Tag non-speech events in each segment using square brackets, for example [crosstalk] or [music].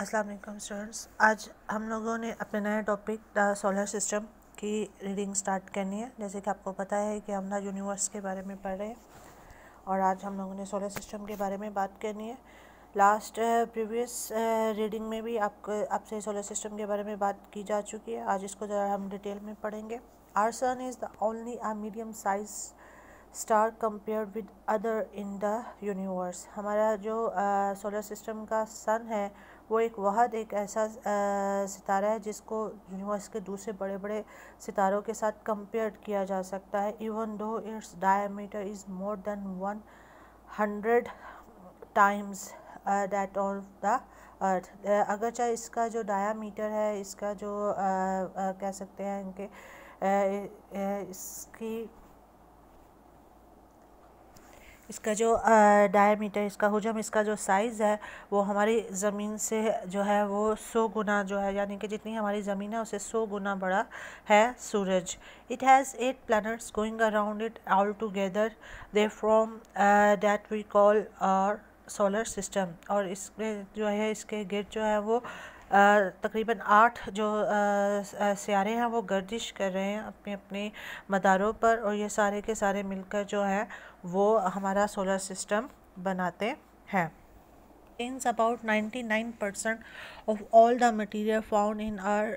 अस्सलाम वालेकुम स्टूडेंट्स आज हम लोगों ने अपने नए टॉपिक द सोलर सिस्टम की रीडिंग स्टार्ट करनी है जैसे कि आपको पता है कि हम द यूनिवर्स के बारे में पढ़ रहे हैं और आज हम लोगों ने सोलर सिस्टम के बारे में बात करनी है लास्ट प्रीवियस रीडिंग में भी आपको आपसे सोलर सिस्टम के बारे में बात की जा चुकी है आज इसको ज़रा हम डिटेल में पढ़ेंगे our sun is the only a medium size star compare with other in the universe हमारा जो सोलर सिस्टम का सन है वो एक वहद एक ऐसा सितारा है जिसको यूनिवर्स के दूसरे बड़े बड़े सितारों के साथ कंपेयर किया जा सकता है even though its diameter is more than one hundred times that of the earth अगर चाहे इसका जो डायामीटर है इसका जो uh, uh, कह सकते हैं इनके uh, इसकी इसका जो डायमीटर इसका हुजम इसका जो साइज़ है वो हमारी ज़मीन से जो है वो सौ गुना जो है यानी कि जितनी हमारी ज़मीन है उसे सौ गुना बड़ा है सूरज it has eight planets going around it all together they form that we call our solar system और इसमें जो है इसके गिर जो है वो तकरीबन आठ जो सियारे हैं वो गर्दिश कर रहे हैं अपने अपने मदारों पर और ये सारे के सारे मिलकर जो है वो हमारा सोलर सिस्टम बनाते हैं इन्स about ninety nine percent of all the material found in our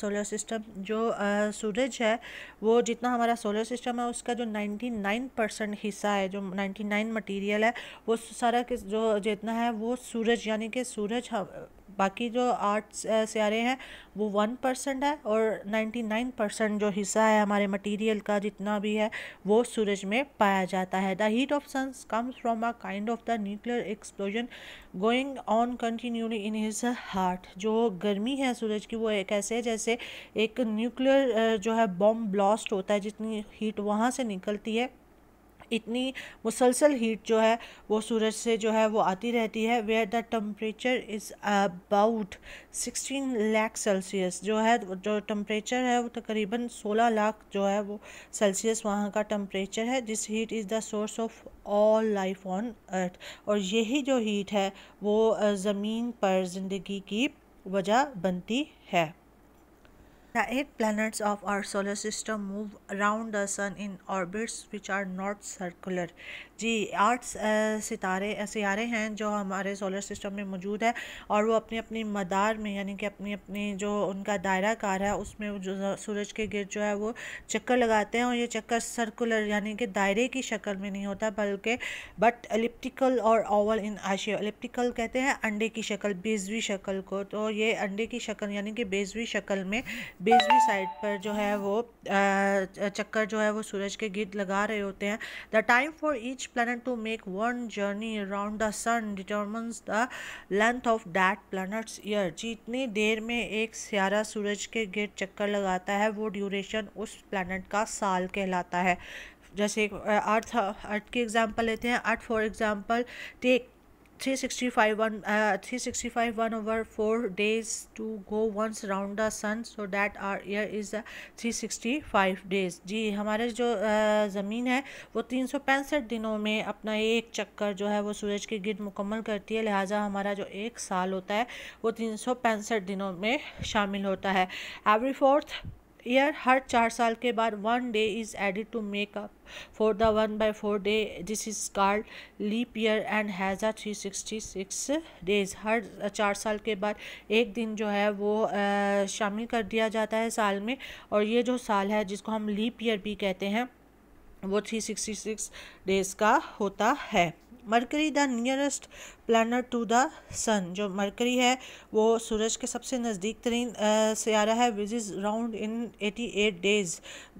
solar system जो सूरज है वो जितना हमारा सोलर सिस्टम है उसका जो नाइन्टी नाइन परसेंट हिस्सा है जो नाइन्टी नाइन मटीरियल है वो सारा के जो जितना है वो सूरज यानी कि सूरज बाकी जो आठ सियारे हैं वो वन परसेंट है और नाइन्टी नाइन परसेंट जो हिस्सा है हमारे मटेरियल का जितना भी है वो सूरज में पाया जाता है the heat of suns comes from a kind of the nuclear explosion going on continuously in his heart जो गर्मी है सूरज की वो एक ऐसे जैसे एक न्यूक्लियर जो है बॉम्ब ब्लास्ट होता है जितनी हीट वहाँ से निकलती है इतनी मुसलसल हीट जो है वो सूरज से जो है वो आती रहती है where the temperature is about sixteen lakh Celsius जो है जो टम्परेचर है वो तकरीबन सोलह लाख जो है वो सेल्सियस वहाँ का टम्परेचर है this heat is the source of all life on earth और यही जो हीट है वो ज़मीन पर ज़िंदगी की वजह बनती है The eight planets of our solar system move around the sun in orbits which are not circular. जी आठ सितारे सियारे हैं जो हमारे सोलर सिस्टम में मौजूद है और वो अपनी अपनी मदार में यानी कि अपनी अपनी जो उनका दायरा कार है उसमें जो सूरज के गिर जो है वो चक्कर लगाते हैं और ये चक्कर सर्कुलर यानी कि दायरे की शक्ल में नहीं होता बल्कि बट एलिप्टिकल और ओवल इन आशिया एलिप्टिकल कहते हैं अंडे की शक्ल बेजवी शक्ल को तो ये अंडे की शक्ल यानी कि बेजवी शक्ल में बिजली साइड पर जो है वो चक्कर जो है वो सूरज के गिर्द लगा रहे होते हैं the time for each planet to make one journey around the sun determines the length of that planet's year जितनी देर में एक सियारा सूरज के गिर्द चक्कर लगाता है वो ड्यूरेशन उस प्लानट का साल कहलाता है जैसे अर्थ अर्थ की एग्जांपल लेते हैं earth for example take three sixty five one three sixty five one over four days to go once round the sun so that our year is three sixty five days जी हमारे जो uh, ज़मीन है वो तीन सौ पैंसठ दिनों में अपना एक चक्कर जो है वो सूरज की गिरद मुकम्मल करती है लिहाजा हमारा जो एक साल होता है वो तीन सौ पैंसठ दिनों में शामिल होता है एवरी फोर्थ ईयर हर चार साल के बाद one day is added to make up for the one by four day this is called leap year and has a three sixty six days हर चार साल के बाद एक दिन जो है वो शामिल कर दिया जाता है साल में और ये जो साल है जिसको हम लीप ईयर भी कहते हैं वो थ्री सिक्सटी सिक्स डेज़ का होता है Mercury the nearest planet to the sun जो मरकरी है वो सूरज के सबसे नज़दीक तरीन सियारा है which is round in 88 days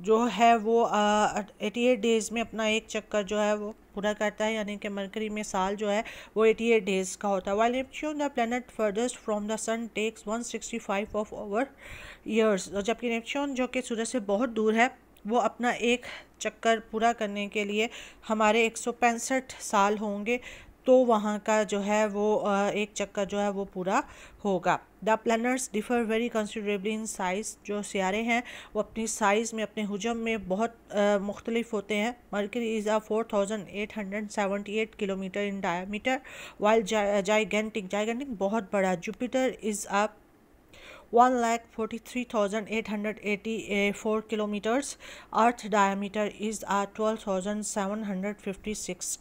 जो है वो एटी एट डेज़ में अपना एक चक्कर जो है वो पूरा करता है यानी कि मरकरी में साल जो है वो एटी एट डेज़ का होता है while Neptune the planet farthest from the sun takes one sixty five of our years जबकि नेपच्यून जो कि सूरज से बहुत दूर है वो अपना एक चक्कर पूरा करने के लिए हमारे एक साल होंगे तो वहाँ का जो है वो एक चक्कर जो है वो पूरा होगा the planets differ very considerably in size जो सियारे हैं वो अपनी साइज़ में अपने हजम में बहुत मुख्तलिफ होते हैं Mercury is a four thousand eight hundred seventy eight kilometre in metre while gigantic gigantic बहुत बड़ा Jupiter is a one lakh forty kilometres earth diameter is a twelve thousand seven hundred fifty fifty six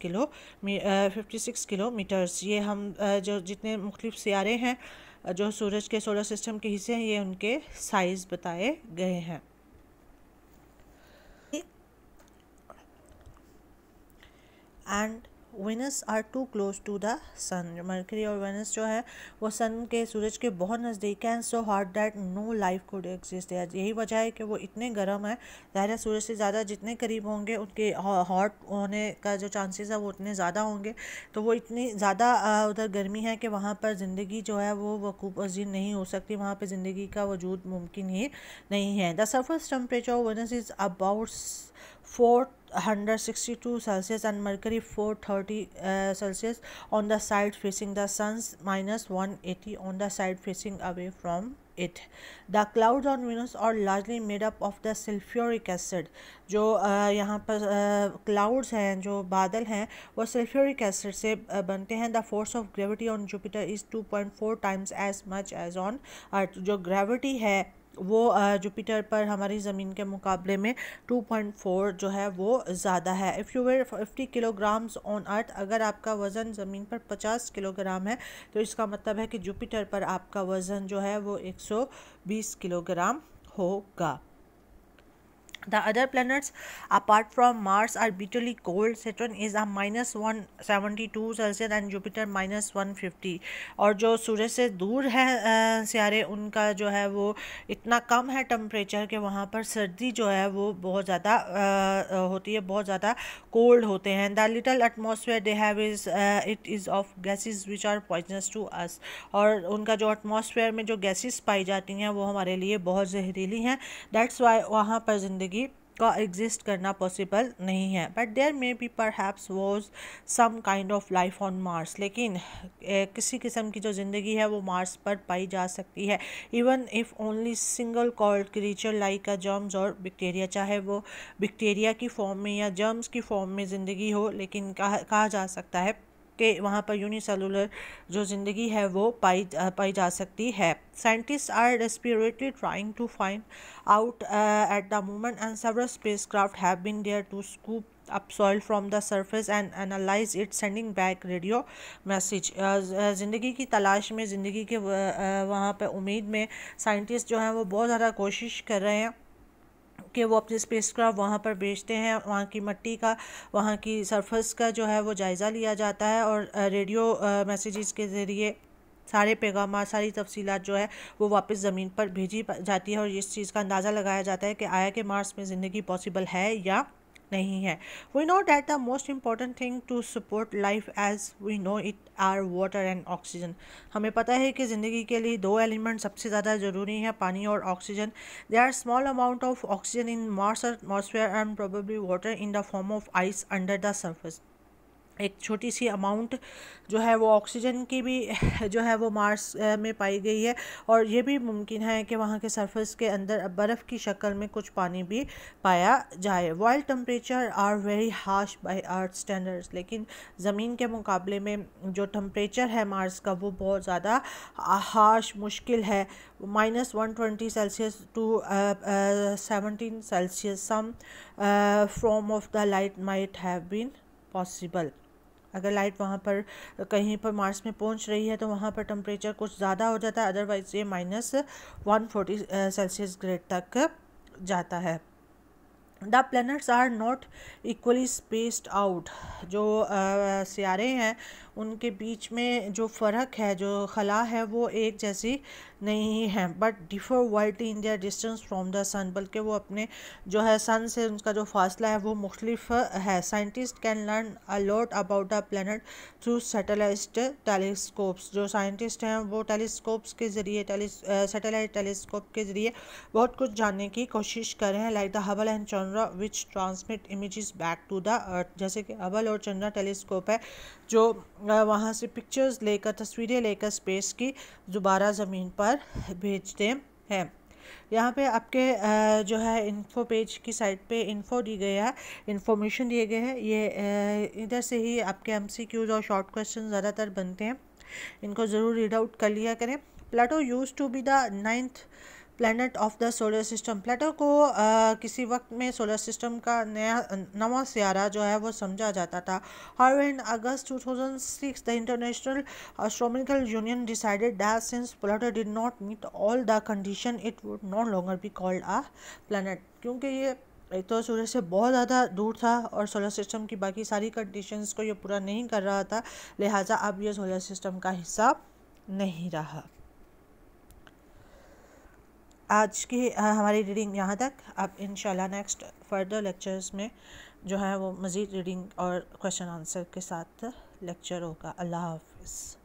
six kilo kilometres ये हम uh, जो जितने मुख्तफ सियारे हैं uh, जो सूरज के सोलर सिस्टम के हिस्से हैं ये उनके साइज बताए गए हैं and Venus are too close to the sun Mercury और वेनस जो है वो सन के सूरज के बहुत नज़दीक हैं and so hot that no life could exist है यही वजह है कि वो इतने गर्म है ज़ाहिर सूरज से ज़्यादा जितने करीब होंगे उनके हॉट होने का जो चांसेस है वो उतने ज़्यादा होंगे तो वो इतनी ज़्यादा उधर गर्मी है कि वहाँ पर ज़िंदगी जो है वो वकूब अजीन नहीं हो सकती वहाँ पर ज़िंदगी का वजूद मुमकिन ही नहीं है the surface temperature Venus is about fourth 162 celsius and mercury 430 uh, celsius on the side facing the sun's minus 180 on the side facing away from it the clouds on venus are largely made up of the sulfuric acid जो यहाँ पर clouds हैं जो बादल हैं वो sulfuric acid से बनते हैं the force of gravity on jupiter is 2.4 times as much as on earth जो gravity है वो जुपिटर पर हमारी ज़मीन के मुकाबले में 2.4 जो है वो ज़्यादा है if you were 50 kilograms on earth अगर आपका वज़न ज़मीन पर 50 किलोग्राम है तो इसका मतलब है कि जुपिटर पर आपका वज़न जो है वो 120 किलोग्राम होगा The other planets apart from Mars are bitterly cold. Saturn is a minus one seventy two Celsius and Jupiter minus one fifty और जो सूरज से दूर है सियारे उनका जो है वो इतना कम है टम्परेचर कि वहाँ पर सर्दी जो है वो बहुत ज़्यादा होती है बहुत ज़्यादा कोल्ड होते हैं the little atmosphere they have is it is of gases which are poisonous to us और उनका जो एटमोसफेयर में जो गैसेज पाई जाती हैं वो हमारे लिए बहुत जहरीली हैं दैट्स वाई वहाँ पर ज़िंदगी ज़िंदगी का एग्जिस्ट करना पॉसिबल नहीं है but there may be perhaps was some kind of life on Mars लेकिन ए, किसी किस्म की जो ज़िंदगी है वो मार्स पर पाई जा सकती है even if only single celled creature like a germs और बैक्टीरिया चाहे वो बैक्टीरिया की फॉर्म में या जर्म्स की फॉर्म में ज़िंदगी हो लेकिन कहा, कहा जा सकता है के वहाँ पर यूनिसेलुलर जो जिंदगी है वो पाई पाई जा सकती है scientist are desperately trying to find out at the moment and several spacecraft have been there to scoop up soil from the surface and analyse it sending back radio message जिंदगी की तलाश में ज़िंदगी के वहाँ पर उम्मीद में साइंटिस्ट जो हैं वो बहुत ज़्यादा कोशिश कर रहे हैं के वो अपने स्पेस क्राफ्ट वहाँ पर बेचते हैं वहाँ की मिट्टी का वहाँ की सरफेस का जो है वो जायज़ा लिया जाता है और रेडियो मैसेजेस के ज़रिए सारे पैगाम सारी तफसीत जो है वो वापस ज़मीन पर भेजी जाती है और इस चीज़ का अंदाज़ा लगाया जाता है कि आया कि मार्स में ज़िंदगी पॉसिबल है या नहीं है we know that the most important thing to support life as we know it are water and oxygen हमें पता है कि ज़िंदगी के लिए दो एलिमेंट सबसे ज़्यादा ज़रूरी हैं पानी और oxygen they are small amount of oxygen in Mars atmosphere and probably water in the form of ice under the surface एक छोटी सी अमाउंट जो है वो ऑक्सीजन की भी [laughs] जो है वो मार्स में पाई गई है और ये भी मुमकिन है कि वहाँ के सरफेस के अंदर बर्फ़ की शक्ल में कुछ पानी भी पाया जाए world temperature are very harsh by earth standards लेकिन ज़मीन के मुकाबले में जो टम्परेचर है मार्स का वो बहुत ज़्यादा हार्श मुश्किल है minus one twenty Celsius to seventeen Celsius some form of the light might have been possible अगर लाइट वहाँ पर कहीं पर मार्स में पहुँच रही है तो वहाँ पर टम्परेचर कुछ ज़्यादा हो जाता है अदरवाइज़ ये minus one forty Celsius grade तक जाता है the planets are not equally spaced out जो सियारे हैं उनके बीच में जो फ़र्क है जो खला है वो एक जैसी नहीं है but differ world in their distance from the sun बल्कि वो अपने जो है सन से उनका जो फासला है वो मुख्तफ है scientist can learn a lot about the planet through satellite telescopes जो साइंटिस्ट हैं वो टेलीस्कोप्स के ज़रिए सेटेलाइट टेलीस्कोप के ज़रिए बहुत कुछ जानने की कोशिश कर रहे हैं like the Hubble and Chandra which transmit images back to the earth जैसे कि हबल और चंद्रा टेलीस्कोप है जो वहाँ से पिक्चर्स लेकर तस्वीरें लेकर स्पेस की दोबारा ज़मीन पर भेजते हैं यहाँ पे आपके जो है इन्फो पेज की साइट पे इन्फो दी गई है इन्फॉर्मेशन दिए गए हैं ये इधर से ही आपके एम और शॉर्ट क्वेश्चन ज़्यादातर बनते हैं इनको ज़रूर रीड आउट कर लिया करें Pluto use to be the ninth planet of the solar system Pluto को आ, किसी वक्त में सोलर सिस्टम का नया नवा सियारा जो है वो समझा जाता था हर in August 2006 the international astronomical union decided that since Pluto did not meet all the condition it would no longer be called a planet क्योंकि ये एक तो सूर्य से बहुत ज़्यादा दूर था और सोलर सिस्टम की बाकी सारी कंडीशंस को ये पूरा नहीं कर रहा था लिहाजा अब ये सोलर सिस्टम का हिस्सा नहीं रहा आज की हमारी रीडिंग यहाँ तक आप इन नेक्स्ट फर्दर लेक्चर्स में जो है वो मज़ीद रीडिंग और क्वेश्चन आंसर के साथ लेक्चर होगा अल्लाह हाफिज़